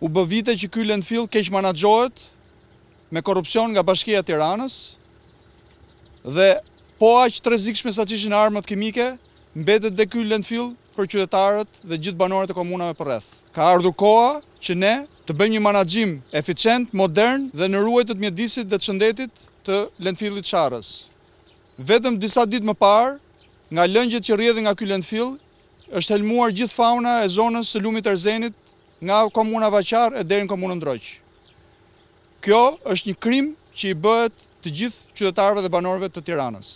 u bë vite që ky landfill keq menaxhohet me korrupsion nga Bashkia e Tiranës dhe po aq të rrezikshme sa çishin armët kimike, mbetet dhe ky landfill për qytetarët dhe gjithë banorët e komunave përreth. Ka ardhur koha që ne të bëjmë një menaxhim eficient, modern dhe në ruajtje të mjedisit dhe të shëndetit të landfillit Çarrës. Vetëm disa ditë më parë, nga lëngjet që rrjedhin nga ky landfill, është helmuar gjithë fauna e zonës së lumit Erzenit nga komuna Vaqar e deri në komunën Ndroq. Kjo është një krim që i bëhet të gjithë qytetarëve dhe banorëve të Tiranës.